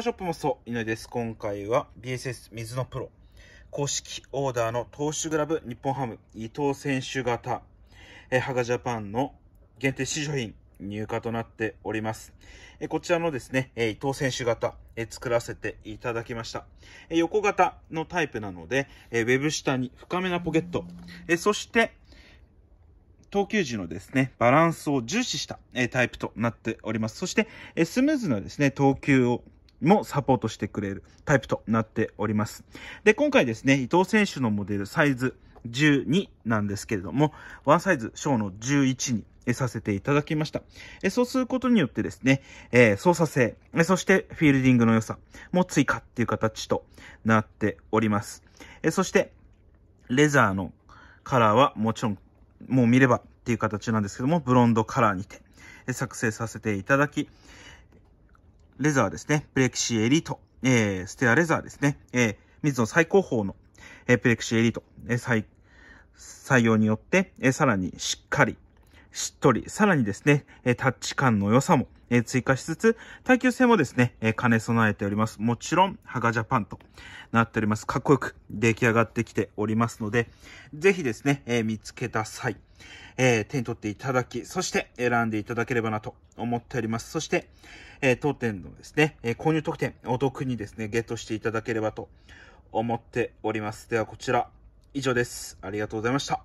コショップもそう、井上です。今回は BSS 水のプロ公式オーダーの投手グラブ日本ハム伊藤選手型、えー、ハガジャパンの限定試乗品入荷となっております。えこちらのですね、えー、伊藤選手型、え作らせていただきました。え横型のタイプなので、えー、ウェブ下に深めなポケット、えそして投球時のですね、バランスを重視した、えタイプとなっております。そして、えスムーズなですね、投球をもサポートしてくれるタイプとなっております。で、今回ですね、伊藤選手のモデルサイズ12なんですけれども、ワンサイズ小の11にさせていただきました。そうすることによってですね、操作性、そしてフィールディングの良さも追加っていう形となっております。そして、レザーのカラーはもちろん、もう見ればっていう形なんですけども、ブロンドカラーにて作成させていただき、レザーですね。プレキシエリート。えー、ステアレザーですね。えー、水の最高峰の、えー、プレキシエリート。えー、採用によって、えー、さらにしっかり、しっとり、さらにですね、えタッチ感の良さも、え追加しつつ、耐久性もですね、え兼ね備えております。もちろん、ハガジャパンとなっております。かっこよく出来上がってきておりますので、ぜひですね、え見つけた際、え手に取っていただき、そして選んでいただければなと思っております。そして、え当店のですね、え購入特典、お得にですね、ゲットしていただければと思っております。では、こちら、以上です。ありがとうございました。